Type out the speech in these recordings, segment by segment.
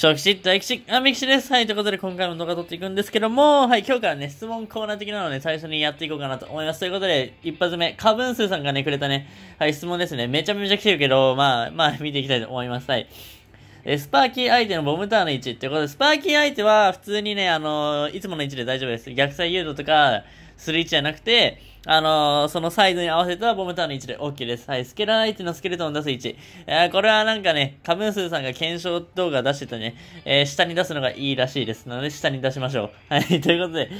とエキシあ、ミキシです。はい、ということで今回も動画撮っていくんですけども、はい、今日からね、質問コーナー的なので、ね、最初にやっていこうかなと思います。ということで、一発目、カブンスーさんがね、くれたね、はい、質問ですね。めちゃめちゃ来てるけど、まあ、まあ、見ていきたいと思います。はい。え、スパーキー相手のボムターの位置ってことで、スパーキー相手は普通にね、あのー、いつもの位置で大丈夫です。逆サイ誘導とか、する位置じゃなくて、あのー、そのサイズに合わせたボムターンの位置で OK です。はい、スケラーイテのスケルトンを出す置。えー、これはなんかね、カムースーさんが検証動画出してたね、えー、下に出すのがいいらしいです。なので、下に出しましょう。はい、ということで。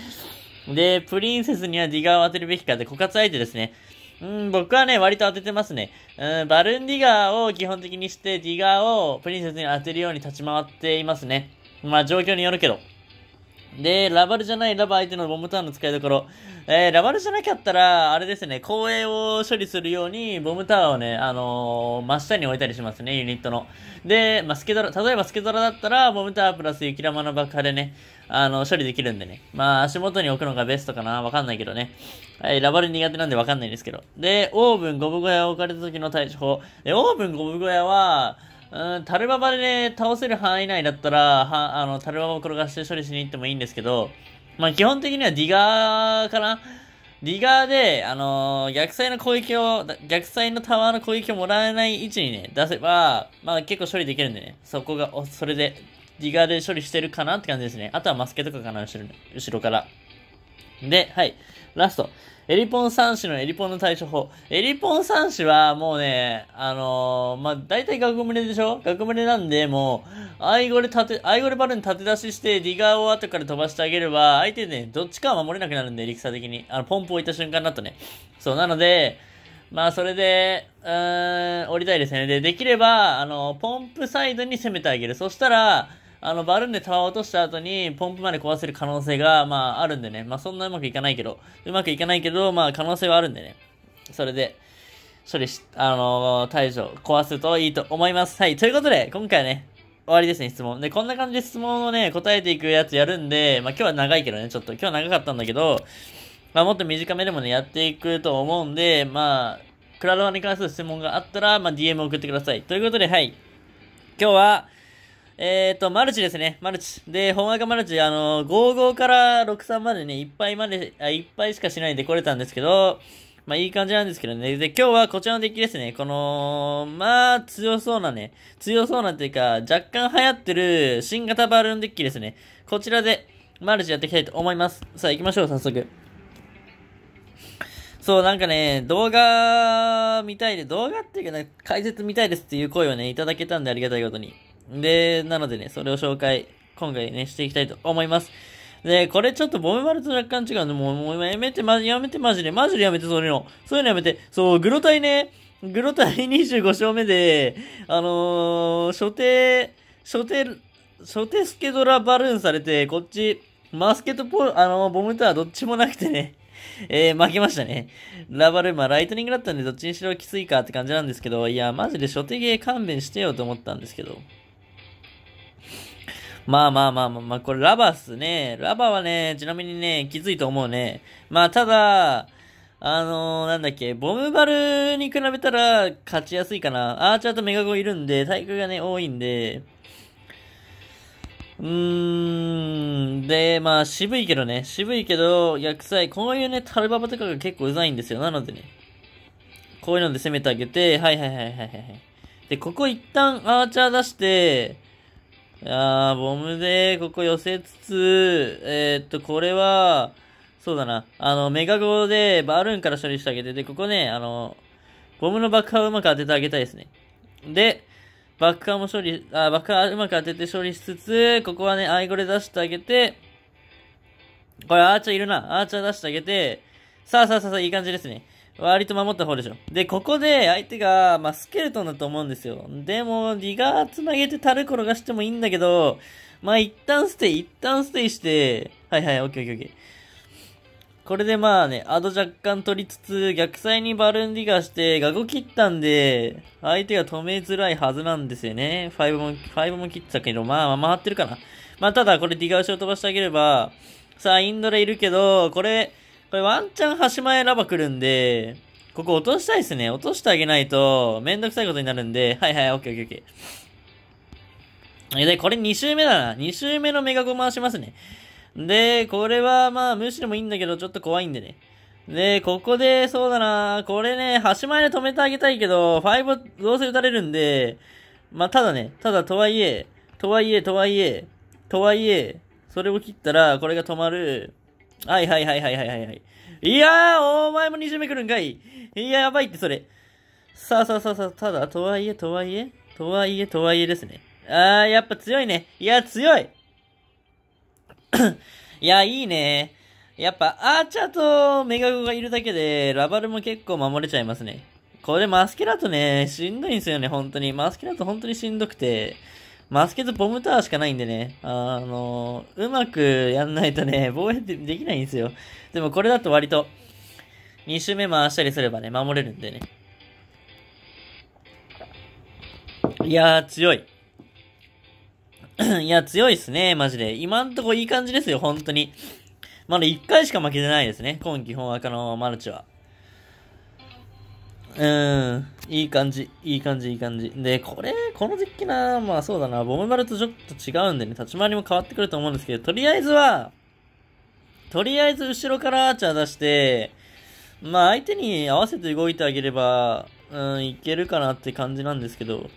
で、プリンセスにはディガーを当てるべきかって枯渇相手ですね。うん、僕はね、割と当ててますね。うん、バルーンディガーを基本的にして、ディガーをプリンセスに当てるように立ち回っていますね。まあ、状況によるけど。で、ラバルじゃないラバ相手のボムターンの使いどころ。えー、ラバルじゃなかったら、あれですね、公営を処理するように、ボムタワーをね、あのー、真下に置いたりしますね、ユニットの。で、まあ、スケドラ、例えばスケドラだったら、ボムタワープラス雪玉の爆破でね、あの、処理できるんでね。まあ、足元に置くのがベストかな。わかんないけどね。はい、ラバル苦手なんでわかんないですけど。で、オーブンゴブ小屋を置かれた時の対処法。で、オーブンゴブ小屋は、うん、タルババでね、倒せる範囲内だったら、は、あの、タルババを転がして処理しに行ってもいいんですけど、まあ、基本的にはディガーかなディガーで、あのー、逆サイの攻撃を、逆サイのタワーの攻撃をもらえない位置にね、出せば、まあ結構処理できるんでね、そこが、それで、ディガーで処理してるかなって感じですね。あとはマスケとかかな、後ろ後ろから。で、はい。ラスト。エリポン3種のエリポンの対処法。エリポン3種はもうね、あのー、まあ、大体学群れでしょ学群れなんで、もう、アイゴレ立て、アイゴレバルーン立て出しして、ディガーを後から飛ばしてあげれば、相手ね、どっちかは守れなくなるんで、エリクサ的に。あの、ポンプを置いた瞬間だとね。そう、なので、まあ、それで、うーん、降りたいですね。で、できれば、あの、ポンプサイドに攻めてあげる。そしたら、あの、バルーンでタワー落とした後に、ポンプまで壊せる可能性が、まあ、あるんでね。まあ、そんなうまくいかないけど、うまくいかないけど、まあ、可能性はあるんでね。それで、処理し、あのー、対処、壊すといいと思います。はい。ということで、今回はね、終わりですね、質問。で、こんな感じで質問をね、答えていくやつやるんで、まあ、今日は長いけどね、ちょっと、今日は長かったんだけど、まあ、もっと短めでもね、やっていくと思うんで、まあ、クラウドに関する質問があったら、まあ、DM 送ってください。ということで、はい。今日は、えっ、ー、と、マルチですね。マルチ。で、本赤マルチ、あの、55から63までね、いっぱいまで、あ、いっぱいしかしないで来れたんですけど、まあいい感じなんですけどね。で、今日はこちらのデッキですね。この、まあ、強そうなね、強そうなっていうか、若干流行ってる新型バルーンデッキですね。こちらで、マルチやっていきたいと思います。さあ行きましょう、早速。そう、なんかね、動画見たいで、動画っていうか、ね、解説見たいですっていう声をね、いただけたんでありがたいことに。で、なのでね、それを紹介、今回ね、していきたいと思います。で、これちょっとボメ丸と若干違うんで、もう、もうやめて、ま、やめて、マジで、マジでやめて、そういうの。そういうのやめて。そう、グロタイね、グロタイ25勝目で、あのー、所定、所定、所定スケドラバルーンされて、こっち、マスケットポあのー、ボムとはどっちもなくてね、えー、負けましたね。ラバル、まあ、ライトニングだったんで、どっちにしろきついかって感じなんですけど、いや、マジで初手ゲー勘弁してよと思ったんですけど。まあまあまあまあまあ、これラバっすね。ラバはね、ちなみにね、きついと思うね。まあただ、あのー、なんだっけ、ボムバルに比べたら勝ちやすいかな。アーチャーとメガゴいるんで、体育がね、多いんで。うーん、で、まあ渋いけどね、渋いけど、逆祭、こういうね、タルババとかが結構うざいんですよ。なのでね、こういうので攻めてあげて、はいはいはいはいはい。で、ここ一旦アーチャー出して、いやー、ボムで、ここ寄せつつ、えー、っと、これは、そうだな、あの、メガゴでバルーンから処理してあげて、で、ここね、あの、ボムの爆破をうまく当ててあげたいですね。で、爆破も処理、あ、爆破うまく当てて処理しつつ、ここはね、アイゴレ出してあげて、これアーチャーいるな。アーチャー出してあげて、さあさあさあさあ、いい感じですね。割と守った方でしょ。で、ここで相手が、まあ、スケルトンだと思うんですよ。でも、リガー繋げてタル転がしてもいいんだけど、まあ、一旦ステイ、一旦ステイして、はいはい、オッケーオッケーオッケー。これでまあね、アド若干取りつつ、逆サイにバルーンディガーして、ガゴ切ったんで、相手が止めづらいはずなんですよね。5も、5も切ったけど、まあ、まあ、回ってるかな。まあ、ただこれディガー後ろ飛ばしてあげれば、さあ、インドレいるけど、これ、これワンチャン端前ラバ来るんで、ここ落としたいですね。落としてあげないと、めんどくさいことになるんで、はいはい、オッケーオッケーオッケー。で、これ2周目だな。2周目のメガゴ回しますね。で、これはまあむしろもいいんだけど、ちょっと怖いんでね。で、ここで、そうだな、これね、端前で止めてあげたいけど、5どうせ撃たれるんで、まあただね、ただとはいえ、とはいえ、とはいえ、とはいえ、それを切ったら、これが止まる。はいはいはいはいはいはい。いやー、お前も2周目来るんかい。いや、やばいってそれ。さあさあさあさあ、ただ、とはいえ、とはいえ、とはいえ、とはいえですね。あー、やっぱ強いね。いや、強い。いや、いいね。やっぱ、アーチャーとメガゴがいるだけで、ラバルも結構守れちゃいますね。これマスケラとね、しんどいんですよね、本当に。マスケラと本当にしんどくて。マスケツボムタワーしかないんでね、あの、うまくやんないとね、防衛でできないんですよ。でもこれだと割と、2周目回したりすればね、守れるんでね。いやー、強い。いや、強いっすね、マジで。今んとこいい感じですよ、本当に。まだ1回しか負けてないですね、今季本赤のマルチは。うん。いい感じ。いい感じ、いい感じ。で、これ、この時期な、まあそうだな、ボム丸とちょっと違うんでね、立ち回りも変わってくると思うんですけど、とりあえずは、とりあえず後ろからアーチャー出して、まあ相手に合わせて動いてあげれば、うん、いけるかなって感じなんですけど。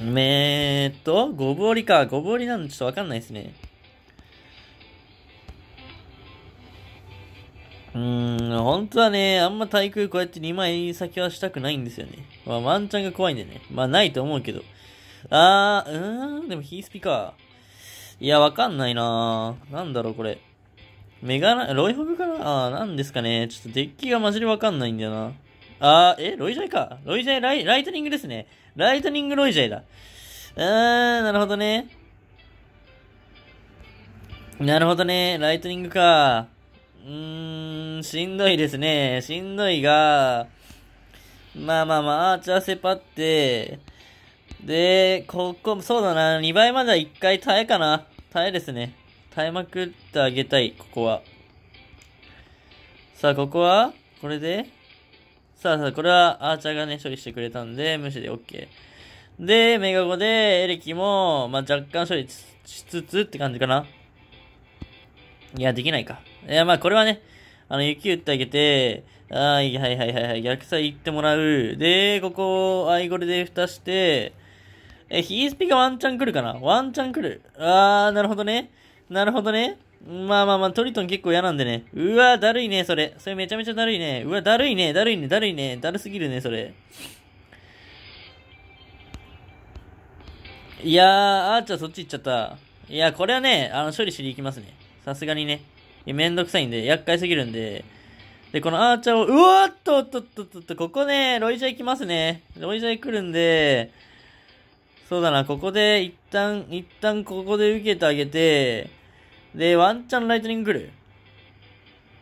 えーっと、ゴブ折りか。ゴブ折りなんでちょっとわかんないですね。うーん、本当はね、あんま対空こうやって2枚先はしたくないんですよね。まあ、ワンチャンが怖いんでね。まあ、ないと思うけど。あー、うーん、でもヒースピか。いや、わかんないなーなんだろう、これ。メガナ、ロイホグかなあー、なんですかね。ちょっとデッキがマジでわかんないんだよな。あー、え、ロイジャイか。ロイジャイライ、ライトニングですね。ライトニングロイジャイだ。うーん、なるほどね。なるほどね。ライトニングか。うーん、しんどいですね。しんどいが、まあまあまあ、アーチャーセパって、で、ここ、そうだな、2倍までは1回耐えかな。耐えですね。耐えまくってあげたい、ここは。さあ、ここはこれでさあさあ、これはアーチャーがね、処理してくれたんで、無視で OK。で、メガゴで、エレキも、まあ、若干処理しつつって感じかな。いや、できないか。いや、まあこれはね、あの、雪打ってあげて、はい、あいはいはいはい、逆さ行ってもらう。で、ここ、アイゴルで蓋して、え、ヒースピがワンチャン来るかなワンチャン来る。あー、なるほどね。なるほどね。まあまあまあ、トリトン結構嫌なんでね。うわ、だるいね、それ。それめちゃめちゃだるいね。うわ、だるいね、だるいね、だるいね。だるすぎるね、それ。いやー、あーチゃーそっち行っちゃった。いや、これはね、あの、処理しに行きますね。さすがにね。めんどくさいんで、厄介すぎるんで、で、このアーチャーを、うわっとっとっとっとっと、ここね、ロイジャイ来ますね。ロイジャイ来るんで、そうだな、ここで、一旦、一旦ここで受けてあげて、で、ワンチャンライトニング来る。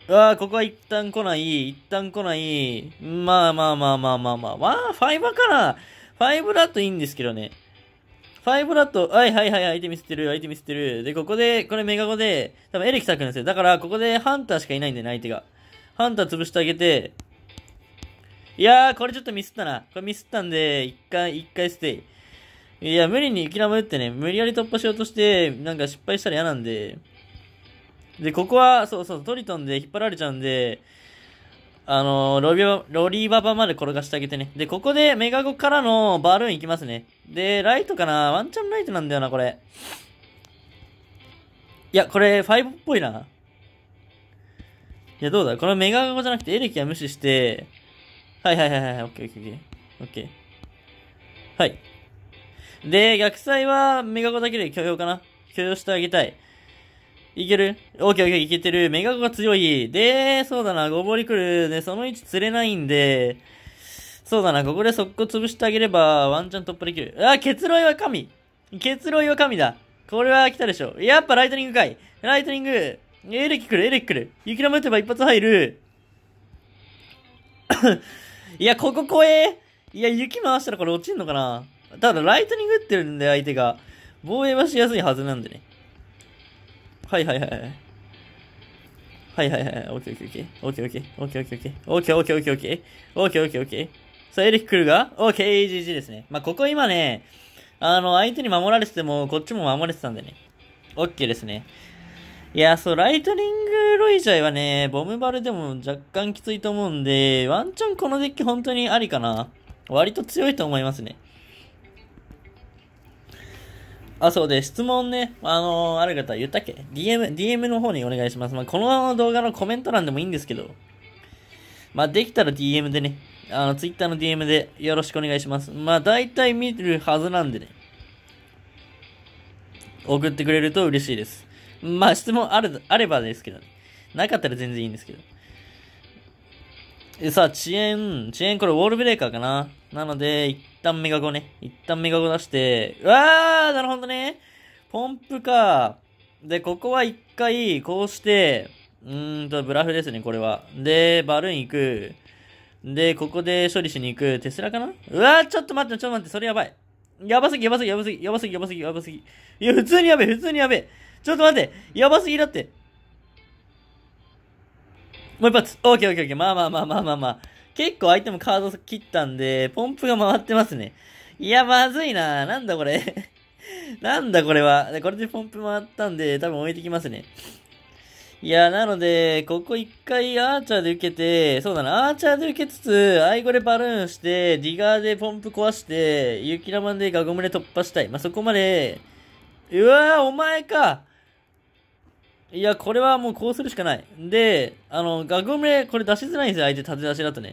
うわあ、ここは一旦来ない、一旦来ない。まあまあまあまあまあまあ。まあ、ファイバーかな。ファイブだといいんですけどね。ファイブラット、はいはいはい、相手見せてる、相手見せてる。で、ここで、これメガゴで、多分エレキ咲くんですよ。だから、ここでハンターしかいないんだよね、相手が。ハンター潰してあげて、いやー、これちょっとミスったな。これミスったんで、一回、一回ステイ。いや、無理に生きなまってね、無理やり突破しようとして、なんか失敗したら嫌なんで。で、ここは、そうそう、トリトンで引っ張られちゃうんで、あのー、ロリバ、ロリババまで転がしてあげてね。で、ここでメガゴからのバルーン行きますね。で、ライトかなワンチャンライトなんだよな、これ。いや、これ、ファイブっぽいな。いや、どうだこのメガゴじゃなくてエレキは無視して、はいはいはいはい、オッケーオッケーオッケー。はい。で、逆サイはメガゴだけで許容かな許容してあげたい。いけるオッケーオッケーいけてる。メガゴが強い。で、そうだな、ゴボリ来る。ね、その位置釣れないんで、そうだな、ここで速攻潰してあげれば、ワンチャン突破できる。あ、結論は神結論は神だ。これは来たでしょ。やっぱライトニングかい。ライトニング。エレキ来る、エレキ来る。雪玉打てば一発入る。いや、ここ怖え。いや、雪回したらこれ落ちんのかな。ただ、ライトニング打ってるんで、相手が。防衛はしやすいはずなんでね。はいはいはい。はいはいはい。オッケーオッケーオッケー。オッケーオッケーオッケーオッケー。オッケーオッケーオッケーオッケー。オッケーオッケーオッさあ、エリック・来るが o k g g ですね。まあ、ここ今ね、あの、相手に守られてても、こっちも守れてたんでね。OK ですね。いや、そう、ライトニングロイジャイはね、ボムバルでも若干きついと思うんで、ワンチャンこのデッキ本当にありかな。割と強いと思いますね。あ、そうで、質問ね、あのー、ある方言ったっけ ?DM、DM の方にお願いします。まあ、この動画のコメント欄でもいいんですけど、まあ、できたら DM でね、あの、Twitter の DM でよろしくお願いします。まあ、大体見るはずなんでね、送ってくれると嬉しいです。まあ、質問ある、あればですけどね。なかったら全然いいんですけど。さあ、遅延、遅延、これウォールブレーカーかななので、旦メガゴね。一旦メガゴ出して、うわーなるほどね。ポンプか。で、ここは一回、こうして、うーんと、ブラフですね、これは。で、バルーン行く。で、ここで処理しに行く。テスラかなうわーちょっと待って、ちょっと待って、それやばい。やばすぎ、やばすぎ、やばすぎ、やばすぎ、やばすぎ、やばすぎ。いや、普通にやべえ、普通にやべえ。ちょっと待って、やばすぎだって。もう一発。オッケーオッケーオッケー。まあまあまあまあまあまあ。結構相手もカード切ったんで、ポンプが回ってますね。いや、まずいななんだこれ。なんだこれは。これでポンプ回ったんで、多分置いてきますね。いや、なので、ここ一回アーチャーで受けて、そうだな、アーチャーで受けつつ、アイゴでバルーンして、ディガーでポンプ壊して、雪ンでガゴムで突破したい。まあ、そこまで、うわぁ、お前かいや、これはもうこうするしかない。で、あの、ガゴムレ、これ出しづらいんですよ、相手立て出しだとね。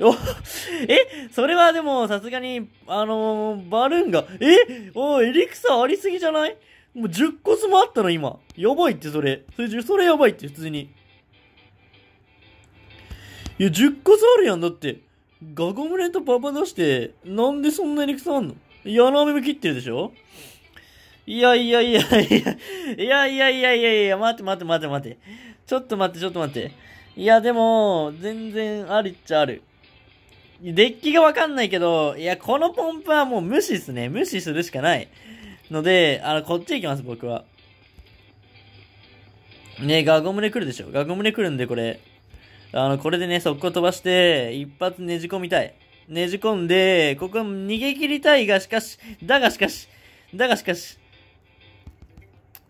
お、え、それはでも、さすがに、あのー、バルーンが、え、おエリクサありすぎじゃないもう10個スもあったの、今。やばいって、それ。それ、それやばいって、普通に。いや、10個スあるやん、だって。ガゴムレとパパ出して、なんでそんなエリクサあんのや、穴めめ切ってるでしょいやいやいやいや、いやいやいやいやいや、待って待って待って待って。ちょっと待ってちょっと待って。いや、でも、全然ありっちゃある。デッキがわかんないけど、いや、このポンプはもう無視っすね。無視するしかない。ので、あの、こっち行きます、僕は。ねガゴムネ来るでしょ。ガゴムネ来るんで、これ。あの、これでね、速攻飛ばして、一発ねじ込みたい。ねじ込んで、ここ逃げ切りたいが、しかし、だがしかし、だがしかし、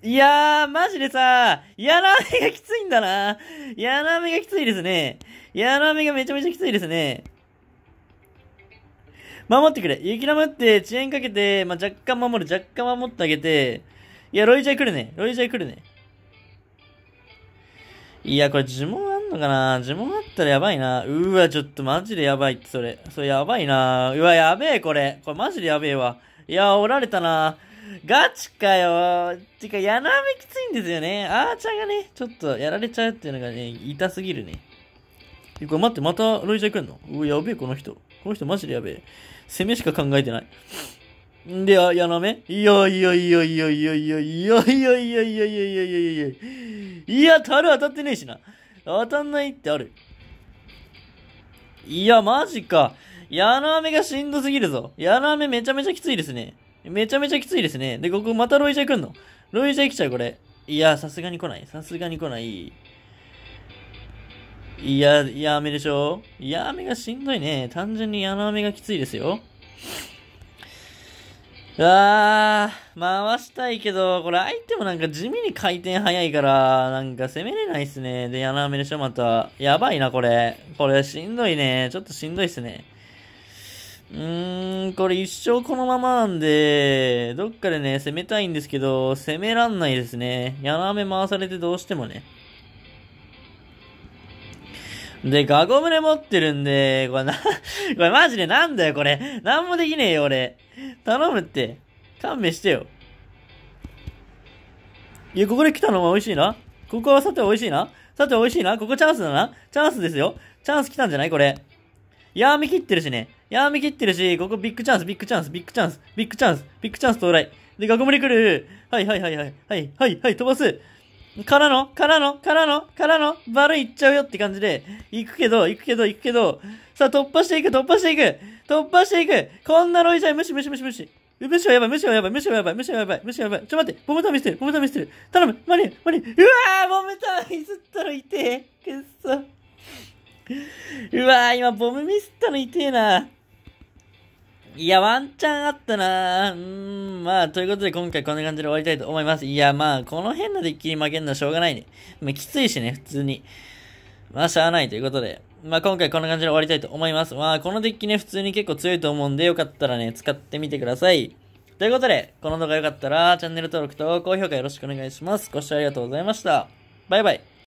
いやー、マジでさ、やらめがきついんだな。やらめがきついですね。やらめがめちゃめちゃきついですね。守ってくれ。雪玉って遅延かけて、まあ、若干守る。若干守ってあげて。いや、ロイジャー来るね。ロイジャー来るね。いや、これ呪文あんのかな呪文あったらやばいな。うわ、ちょっとマジでやばいって、それ。それやばいな。うわ、やべえ、これ。これマジでやべえわ。いや、おられたな。ガチかよ。てか、やなめきついんですよね。あーちゃんがね、ちょっとやられちゃうっていうのがね、痛すぎるね。え、これ待って、またロイジャー来んのうやべえ、この人。この人マジでやべえ。攻めしか考えてない。んで、あ、やなめいやいやいやいやいやいやいやいやいやいやいやいやいやいやいや、樽当たってねえしな。当たんないってある。いや、マジか。やなめがしんどすぎるぞ。やなめめちゃめちゃきついですね。めちゃめちゃきついですね。で、ここまたロイジャー来んのロイジャー来ちゃう、これ。いや、さすがに来ない。さすがに来ない。いや、いや、雨でしょいや、雨がしんどいね。単純に矢の雨がきついですよ。あー、回したいけど、これ相手もなんか地味に回転早いから、なんか攻めれないっすね。で、穴埋めでしょ、また。やばいな、これ。これしんどいね。ちょっとしんどいっすね。うーん、これ一生このままなんで、どっかでね、攻めたいんですけど、攻めらんないですね。柳雨回されてどうしてもね。で、ガゴ胸持ってるんで、これな、これマジでなんだよ、これ。なんもできねえよ、俺。頼むって。勘弁してよ。いや、ここで来たのも美味しいな。ここはさて美味しいな。さて美味しいな。ここチャンスだな。チャンスですよ。チャンス来たんじゃないこれ。やめきってるしね。やめきってるし、ここビッグチャンス、ビッグチャンス、ビッグチャンス、ビッグチャンス、ビッグチャンス到来。で、学校森来る。はいはいはいはい。はいはいはい、飛ばす。からのからのからのからのバルいっちゃうよって感じで、行くけど、行くけど、行くけど、さあ突破していく、突破していく、突破していく、こんなロイジャー無視無視無視無視。無視はやばい、無視はやばい、無視はやばい、無視はやばい、無視はやばい。ちょ待って、ボムタミしてる、ボムタミしてる。頼む、マリン、マリン。うわーボムタミスったら痛え。くっそ。うわー、今ボムミスったの痛えな。いや、ワンチャンあったなうん、まあ、ということで今回こんな感じで終わりたいと思います。いや、まあ、この変なデッキに負けるのはしょうがないね。まあ、きついしね、普通に。まあ、しゃあないということで。まあ、今回こんな感じで終わりたいと思います。まあ、このデッキね、普通に結構強いと思うんで、よかったらね、使ってみてください。ということで、この動画良かったら、チャンネル登録と高評価よろしくお願いします。ご視聴ありがとうございました。バイバイ。